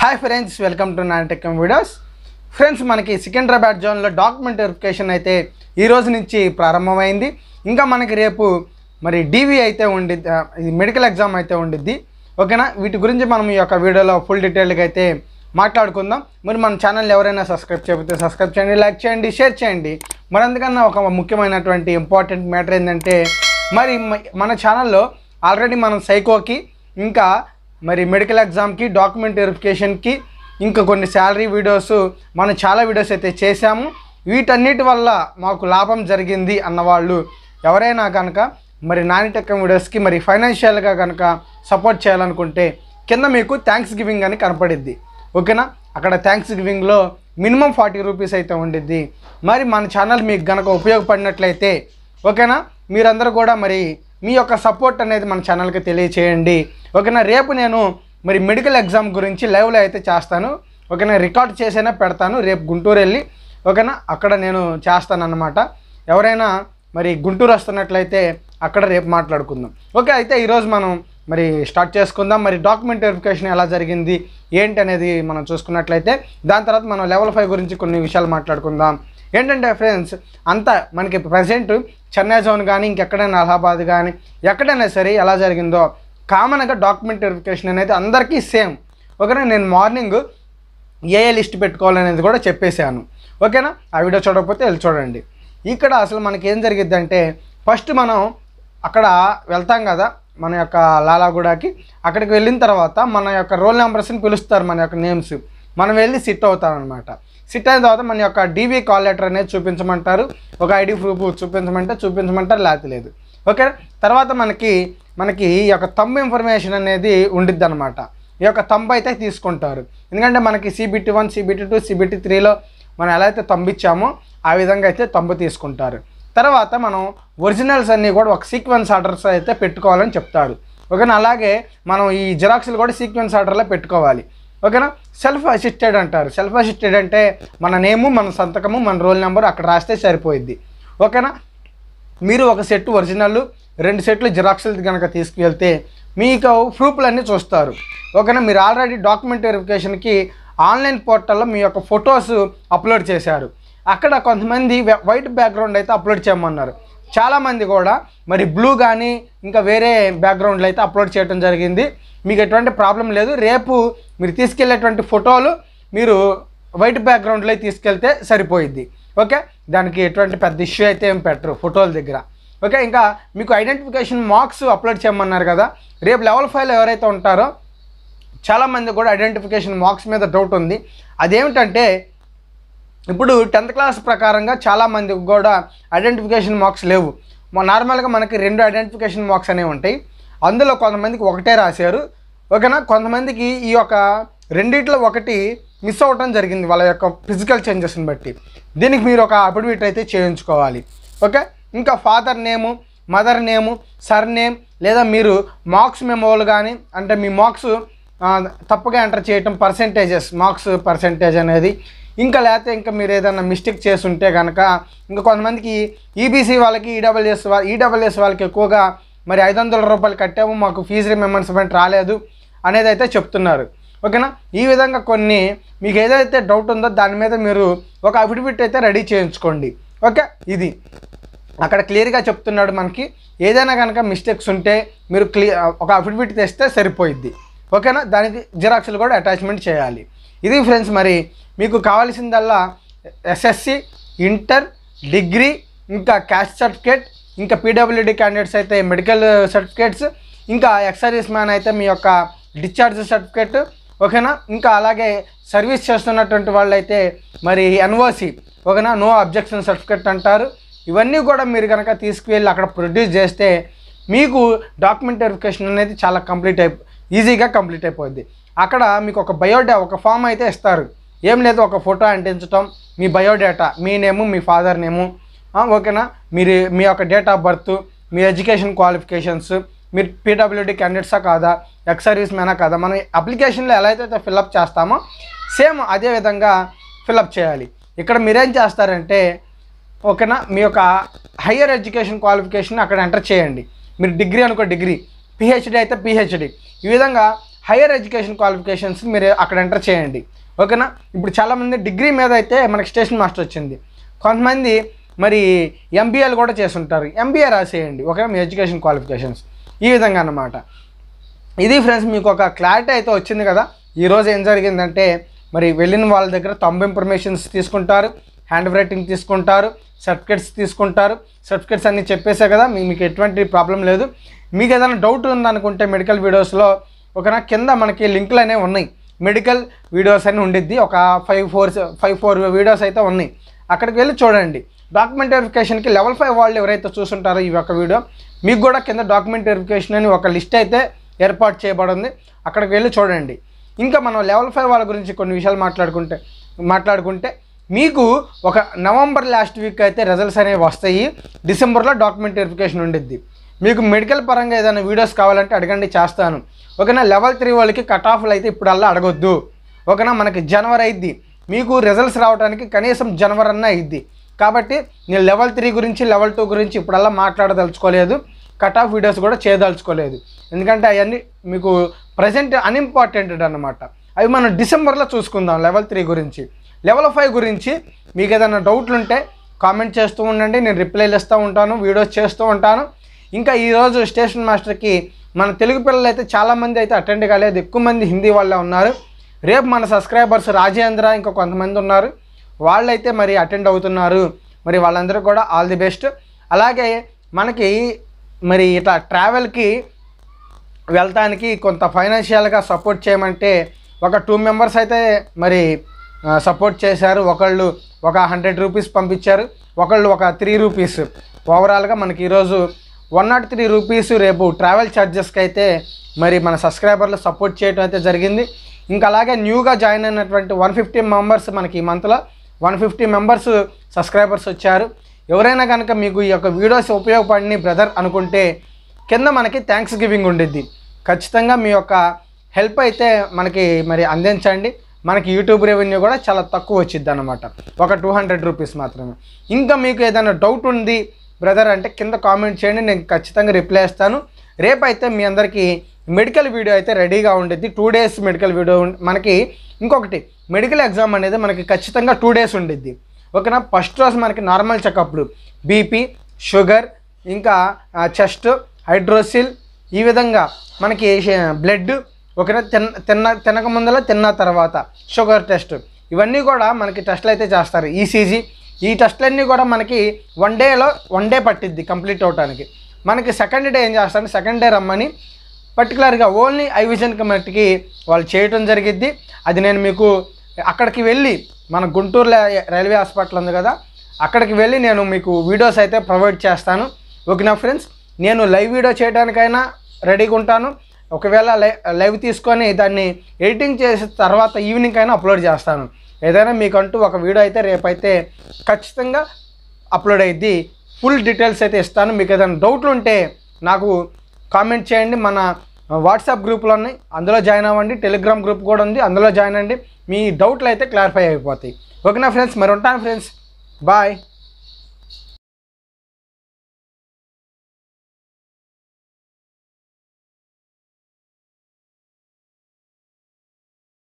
hi friends welcome to non tech videos friends మనకి సికింద్రాబాద్ జోన్లో document verification అయితే ఈ రోజు నుంచి ప్రారంభమైంది ఇంకా మనకి రేపు మరి డీవీ అయితే ఉండిద్ది ఇది మెడికల్ ఎగ్జామ్ అయితే ఉండిద్ది ఓకేనా వీటి గురించి మనం ఈ యొక్క వీడియోలో ఫుల్ డీటెయిల్గా అయితే మాట్లాడుకుందాం మరి మన ఛానల్ ఎవరైనా సబ్స్క్రైబ్ చేయకపోతే సబ్స్క్రైబ్ చేయండి లైక్ చేయండి షేర్ చేయండి మరి అందుకన్నా ఒక ముఖ్యమైనటువంటి ఇంపార్టెంట్ మ్యాటర్ ఏంటంటే మరి మన ఛానల్లో ఆల్రెడీ మనం సైకోకి ఇంకా మరి మెడికల్ ఎగ్జామ్కి డాక్యుమెంట్ వెరిఫికేషన్కి ఇంకా కొన్ని శాలరీ వీడియోస్ మనం చాలా వీడియోస్ అయితే చేశాము వీటన్నిటి వల్ల మాకు లాభం జరిగింది అన్నవాళ్ళు ఎవరైనా కనుక మరి నానిటెక్కం వీడియోస్కి మరి ఫైనాన్షియల్గా కనుక సపోర్ట్ చేయాలనుకుంటే కింద మీకు థ్యాంక్స్ గివింగ్ అని కనపడిద్ది ఓకేనా అక్కడ థ్యాంక్స్ గివింగ్లో మినిమం ఫార్టీ రూపీస్ అయితే ఉండిద్ది మరి మన ఛానల్ మీకు కనుక ఉపయోగపడినట్లయితే ఓకేనా మీరందరూ కూడా మరి మీ యొక్క సపోర్ట్ అనేది మన ఛానల్కి తెలియచేయండి ఓకేనా రేపు నేను మరి మెడికల్ ఎగ్జామ్ గురించి లైవ్లో అయితే చేస్తాను ఓకేనా రికార్డ్ చేసైనా పెడతాను రేపు గుంటూరు వెళ్ళి ఓకేనా అక్కడ నేను చేస్తానన్నమాట ఎవరైనా మరి గుంటూరు వస్తున్నట్లయితే అక్కడ రేపు మాట్లాడుకుందాం ఓకే అయితే ఈరోజు మనం మరి స్టార్ట్ చేసుకుందాం మరి డాక్యుమెంట్ వెరిఫికేషన్ ఎలా జరిగింది ఏంటి అనేది మనం చూసుకున్నట్లయితే దాని తర్వాత మనం లెవెల్ ఫైవ్ గురించి కొన్ని విషయాలు మాట్లాడుకుందాం ఏంటంటే ఫ్రెండ్స్ అంతా మనకి ప్రజెంట్ చెన్నై జోన్ కానీ ఇంకెక్కడైనా అలహాబాద్ కానీ ఎక్కడైనా సరే ఎలా జరిగిందో కామన్గా డాక్యుమెంట్ వెరిఫికేషన్ అనేది అందరికీ సేమ్ ఓకేనా నేను మార్నింగ్ ఏ లిస్ట్ పెట్టుకోవాలనేది కూడా చెప్పేశాను ఓకేనా ఆ వీడియో చూడకపోతే వెళ్ళి చూడండి ఇక్కడ అసలు మనకి ఏం అంటే ఫస్ట్ మనం అక్కడ వెళ్తాం కదా మన యొక్క లాలాగూడకి అక్కడికి వెళ్ళిన తర్వాత మన యొక్క రోల్ నెంబర్స్ని పిలుస్తారు మన యొక్క నేమ్స్ మనం వెళ్ళి సిట్ అవుతాం అనమాట సిట్ అయిన తర్వాత మన యొక్క డీవీ కాల్ లెటర్ అనేది చూపించమంటారు ఒక ఐడి ప్రూఫ్ చూపించమంటే చూపించమంటారు లేకపోతే లేదు ఓకే తర్వాత మనకి మనకి ఈ యొక్క తంబు ఇన్ఫర్మేషన్ అనేది ఉండిద్ది అనమాట ఈ యొక్క తంబు అయితే తీసుకుంటారు ఎందుకంటే మనకి C B T one C B T two C B T త్రీలో మనం ఎలా అయితే తంబిచ్చామో ఆ విధంగా అయితే తంబు తీసుకుంటారు తర్వాత మనం ఒరిజినల్స్ అన్నీ కూడా ఒక సీక్వెన్స్ ఆర్డర్స్ అయితే పెట్టుకోవాలని చెప్తాడు ఓకేనా అలాగే మనం ఈ జిరాక్స్లు కూడా సీక్వెన్స్ ఆర్డర్లో పెట్టుకోవాలి ఓకేనా సెల్ఫ్ అసిస్టెడ్ అంటారు సెల్ఫ్ అసిస్టెడ్ అంటే మన నేము మన సంతకము మన రోల్ నెంబర్ అక్కడ రాస్తే సరిపోయిద్ది ఓకేనా మీరు ఒక సెట్ ఒరిజినల్ రెండు సెట్లు జిరాక్స్లు కనుక తీసుకువెళ్తే మీకు ప్రూఫ్లన్నీ చూస్తారు ఓకేనా మీరు ఆల్రెడీ డాక్యుమెంట్ వెరిఫికేషన్కి ఆన్లైన్ పోర్టల్లో మీ యొక్క ఫొటోస్ అప్లోడ్ చేశారు అక్కడ కొంతమంది వైట్ బ్యాక్గ్రౌండ్ అయితే అప్లోడ్ చేయమన్నారు చాలామంది కూడా మరి బ్లూ కానీ ఇంకా వేరే బ్యాక్గ్రౌండ్లు అయితే అప్లోడ్ చేయడం జరిగింది మీకు ఎటువంటి ప్రాబ్లం లేదు రేపు మీరు తీసుకెళ్లేటువంటి ఫోటోలు మీరు వైట్ బ్యాక్గ్రౌండ్లో తీసుకెళ్తే సరిపోయిద్ది ఓకే దానికి ఎటువంటి పెద్ద ఇష్యూ అయితే ఏం పెట్టరు ఫోటోల దగ్గర ఓకే ఇంకా మీకు ఐడెంటిఫికేషన్ మార్క్స్ అప్లోడ్ చేయమన్నారు కదా రేపు లెవెల్ ఫైవ్లో ఎవరైతే ఉంటారో చాలామంది కూడా ఐడెంటిఫికేషన్ మార్క్స్ మీద డౌట్ ఉంది అదేమిటంటే ఇప్పుడు టెన్త్ క్లాస్ ప్రకారంగా చాలామందికి కూడా ఐడెంటిఫికేషన్ మార్క్స్ లేవు నార్మల్గా మనకి రెండు ఐడెంటిఫికేషన్ మార్క్స్ అనేవి ఉంటాయి అందులో కొంతమందికి ఒకటే రాశారు ఓకేనా కొంతమందికి ఈ యొక్క రెండిట్లో ఒకటి మిస్ అవ్వటం జరిగింది వాళ్ళ యొక్క ఫిజికల్ చేంజెస్ని బట్టి దీనికి మీరు ఒక అఫిడవిట్ అయితే చేయించుకోవాలి ఓకే ఇంకా father name mother name surname లేదా మీరు మార్క్స్ మెమోలు కానీ అంటే మీ మార్క్స్ తప్పుగా ఎంటర్ చేయటం పర్సంటేజెస్ మార్క్స్ పర్సంటేజ్ అనేది ఇంకా లేకపోతే ఇంకా మీరు ఏదైనా మిస్టేక్ చేసి ఉంటే కనుక ఇంకా కొంతమందికి ఈబీసీ e వాళ్ళకి ఈడబ్ల్యూఎస్ వాళ్ళ ఈడబ్ల్యూఎస్ వాళ్ళకి ఎక్కువగా మరి ఐదు వందల రూపాయలు కట్టాము మాకు ఫీజు రిమెంబర్స్మెంట్ రాలేదు అనేది అయితే చెప్తున్నారు ఓకేనా ఈ విధంగా కొన్ని మీకు ఏదైతే డౌట్ ఉందో దాని మీద మీరు ఒక అఫిడవిట్ అయితే రెడీ చేయించుకోండి ఓకే ఇది అక్కడ క్లియర్గా చెప్తున్నాడు మనకి ఏదైనా కనుక మిస్టేక్స్ ఉంటే మీరు క్లియర్ ఒక అఫిడవిట్ తెస్తే సరిపోయిద్ది ఓకేనా దానికి జిరాక్స్లు కూడా అటాచ్మెంట్ చేయాలి ఇది ఫ్రెండ్స్ మరి మీకు కావాల్సిందల్లా ఎస్ఎస్సి ఇంటర్ డిగ్రీ ఇంకా క్యాస్ట్ సర్టిఫికేట్ ఇంకా పీడబ్ల్యూడీ క్యాండిడేట్స్ అయితే మెడికల్ సర్టిఫికేట్స్ ఇంకా ఎక్సర్వీస్ మ్యాన్ అయితే మీ యొక్క డిశ్చార్జ్ సర్టిఫికేట్ ఓకేనా ఇంకా అలాగే సర్వీస్ చేస్తున్నటువంటి వాళ్ళైతే మరి ఎన్ఓసి ఓకేనా నో అబ్జెక్షన్ సర్టిఫికేట్ అంటారు ఇవన్నీ కూడా మీరు కనుక తీసుకువెళ్ళి అక్కడ ప్రొడ్యూస్ చేస్తే మీకు డాక్యుమెంట్ వెరిఫికేషన్ అనేది చాలా కంప్లీట్ అయి ఈజీగా కంప్లీట్ అయిపోద్ది అక్కడ మీకు ఒక బయోడా ఒక ఫామ్ అయితే ఇస్తారు ఏం లేదు ఒక ఫోటో అంటించడం మీ బయోడేటా మీ నేము మీ ఫాదర్ నేము ఓకేనా మీరు మీ యొక్క డేట్ ఆఫ్ బర్త్ మీ ఎడ్యుకేషన్ క్వాలిఫికేషన్స్ మీరు పీడబ్ల్యూడీ క్యాండిడేట్సా కాదా ఎక్స్ సర్వీస్ మ్యానా కాదా మనం అప్లికేషన్లో ఎలా అయితే ఫిల్అప్ చేస్తామో సేమ్ అదే విధంగా ఫిల్అప్ చేయాలి ఇక్కడ మీరేం చేస్తారంటే ఓకేనా మీ యొక్క హయ్యర్ ఎడ్యుకేషన్ క్వాలిఫికేషన్ అక్కడ ఎంటర్ చేయండి మీరు డిగ్రీ అనుకో డిగ్రీ పిహెచ్డీ అయితే పిహెచ్డీ ఈ విధంగా హయ్యర్ ఎడ్యుకేషన్ క్వాలిఫికేషన్స్ మీరు అక్కడ ఎంటర్ చేయండి ఓకేనా ఇప్పుడు చాలామంది డిగ్రీ మీద అయితే మనకి స్టేషన్ మాస్టర్ వచ్చింది కొంతమంది మరి ఎంబీఏలు కూడా చేస్తుంటారు ఎంబీఏ రాసేయండి ఒక మీ ఎడ్యుకేషన్ క్వాలిఫికేషన్స్ ఈ విధంగా అన్నమాట ఇది ఫ్రెండ్స్ మీకు ఒక క్లారిటీ అయితే వచ్చింది కదా ఈరోజు ఏం జరిగిందంటే మరి వెళ్ళిన వాళ్ళ దగ్గర తొంభై ఇన్ఫర్మేషన్స్ తీసుకుంటారు హ్యాండ్ రైటింగ్ తీసుకుంటారు సర్టిఫికేట్స్ తీసుకుంటారు సర్టిఫికేట్స్ అన్నీ చెప్పేసే కదా మీకు ఎటువంటి ప్రాబ్లం లేదు మీకు ఏదైనా డౌట్ ఉందనుకుంటే మెడికల్ వీడియోస్లో ఒక కింద మనకి లింకులు అనేవి ఉన్నాయి మెడికల్ వీడియోస్ అని ఉండిద్ది ఒక five four five four videos అయితే ఉన్నాయి అక్కడికి వెళ్ళి చూడండి డాక్యుమెంట్ వెరిఫికేషన్కి లెవెల్ ఫైవ్ వాళ్ళు ఎవరైతే చూస్తుంటారో ఈ యొక్క వీడియో మీకు కూడా కింద డాక్యుమెంట్ వెరిఫికేషన్ అని ఒక లిస్ట్ అయితే ఏర్పాటు చేయబడింది అక్కడికి వెళ్ళి చూడండి ఇంకా మనం లెవెల్ ఫైవ్ వాళ్ళ గురించి కొన్ని విషయాలు మాట్లాడుకుంటే మాట్లాడుకుంటే మీకు ఒక నవంబర్ లాస్ట్ వీక్ అయితే రిజల్ట్స్ అనేవి వస్తాయి డిసెంబర్లో డాక్యుమెంట్ వెరిఫికేషన్ ఉండిద్ది మీకు మెడికల్ పరంగా ఏదైనా వీడియోస్ కావాలంటే అడగండి చేస్తాను ఒకనా లెవెల్ త్రీ వాళ్ళకి కట్ ఆఫ్లు అయితే అలా అడగొద్దు ఒకనా మనకి జనవరి అయింది మీకు రిజల్ట్స్ రావడానికి కనీసం జనవరి అన్న అయింది కాబట్టి నేను లెవెల్ త్రీ గురించి లెవెల్ టూ గురించి ఇప్పుడల్లా మాట్లాడదలుచుకోలేదు కట్ ఆఫ్ వీడియోస్ కూడా చేయదలుచుకోలేదు ఎందుకంటే అవన్నీ మీకు ప్రజెంట్ అన్ఇంపార్టెంట్ అనమాట అవి మనం డిసెంబర్లో చూసుకుందాం లెవెల్ త్రీ గురించి లెవెల్ ఫైవ్ గురించి మీకు ఏదైనా డౌట్లు ఉంటే కామెంట్ చేస్తూ ఉండండి నేను రిప్లైలు ఇస్తూ ఉంటాను వీడియోస్ చేస్తూ ఉంటాను ఇంకా ఈరోజు స్టేషన్ మాస్టర్కి మన తెలుగు పిల్లలు అయితే చాలామంది అయితే అటెండ్ కాలేదు ఎక్కువ మంది హిందీ వాళ్ళే ఉన్నారు రేపు మన సబ్స్క్రైబర్స్ రాజేంద్ర ఇంకా కొంతమంది ఉన్నారు వాళ్ళైతే మరి అటెండ్ అవుతున్నారు మరి వాళ్ళందరూ కూడా ఆల్ ది బెస్ట్ అలాగే మనకి మరి ఇట్లా ట్రావెల్కి వెళ్తానికి కొంత ఫైనాన్షియల్గా సపోర్ట్ చేయమంటే ఒక టూ మెంబర్స్ అయితే మరి సపోర్ట్ చేశారు ఒకళ్ళు ఒక హండ్రెడ్ రూపీస్ పంపించారు ఒకళ్ళు ఒక త్రీ రూపీస్ ఓవరాల్గా మనకి ఈరోజు వన్ నాట్ త్రీ రూపీస్ రేపు ట్రావెల్ ఛార్జెస్కి అయితే మరి మన సబ్స్క్రైబర్లు సపోర్ట్ చేయడం అయితే జరిగింది ఇంకా అలాగే న్యూగా జాయిన్ అయినటువంటి వన్ ఫిఫ్టీ మెంబర్స్ మనకి ఈ మంత్లో వన్ ఫిఫ్టీ మెంబర్స్ సబ్స్క్రైబర్స్ వచ్చారు ఎవరైనా కనుక మీకు ఈ యొక్క వీడియోస్ ఉపయోగపడిని బ్రదర్ అనుకుంటే కింద మనకి థ్యాంక్స్ గివింగ్ ఉండిద్ది ఖచ్చితంగా మీ యొక్క హెల్ప్ అయితే మనకి మరి అందించండి మనకి యూట్యూబ్ రెవెన్యూ కూడా చాలా తక్కువ వచ్చిద్ది అనమాట ఒక టూ హండ్రెడ్ రూపీస్ మాత్రమే ఇంకా మీకు ఏదైనా డౌట్ ఉంది బ్రదర్ అంటే కింద కామెంట్ చేయండి నేను ఖచ్చితంగా రిప్లై ఇస్తాను రేపైతే మీ అందరికీ మెడికల్ వీడియో అయితే రెడీగా ఉండేది టూ డేస్ మెడికల్ వీడియో మనకి ఇంకొకటి మెడికల్ ఎగ్జామ్ అనేది మనకి ఖచ్చితంగా టూ డేస్ ఉండిద్ది ఓకేనా ఫస్ట్ రోజు మనకి నార్మల్ చెకప్లు బీపీ షుగర్ ఇంకా చెస్ట్ హైడ్రోసిల్ ఈ విధంగా మనకి బ్లడ్ ఓకేనా తిన్న తిన్న తినక ముందల తిన్న తర్వాత షుగర్ టెస్ట్ ఇవన్నీ కూడా మనకి టెస్ట్లు అయితే చేస్తారు ఈసీజీ e ఈ టెస్ట్లన్నీ కూడా మనకి వన్ డేలో వన్ డే పట్టిద్ది కంప్లీట్ అవడానికి మనకి సెకండ్ డే ఏం చేస్తారంటే సెకండ్ డే రమ్మని పర్టికులర్గా ఓన్లీ ఐ విజన్ కమిటీకి వాళ్ళు చేయటం జరిగిద్ది అది నేను మీకు అక్కడికి వెళ్ళి మన గుంటూరు రైల్వే హాస్పిటల్ ఉంది కదా అక్కడికి వెళ్ళి నేను మీకు వీడియోస్ అయితే ప్రొవైడ్ చేస్తాను ఓకేనా ఫ్రెండ్స్ నేను లైవ్ వీడియో చేయడానికైనా రెడీగా ఉంటాను ఒకవేళ లైవ్ తీసుకొని దాన్ని ఎడిటింగ్ చేసిన తర్వాత ఈవినింగ్ అయినా అప్లోడ్ చేస్తాను ఏదైనా మీకంటూ ఒక వీడియో అయితే రేపైతే ఖచ్చితంగా అప్లోడ్ అయ్యి ఫుల్ డీటెయిల్స్ అయితే ఇస్తాను మీకు ఏదైనా డౌట్లు ఉంటే నాకు కామెంట్ చేయండి మన వాట్సాప్ గ్రూపులు ఉన్నాయి అందులో జాయిన్ అవ్వండి టెలిగ్రామ్ గ్రూప్ కూడా ఉంది అందులో జాయిన్ అండి మీ డౌట్లు అయితే క్లారిఫై అయిపోతాయి ఓకేనా ఫ్రెండ్స్ మరి ఉంటాను ఫ్రెండ్స్ బాయ్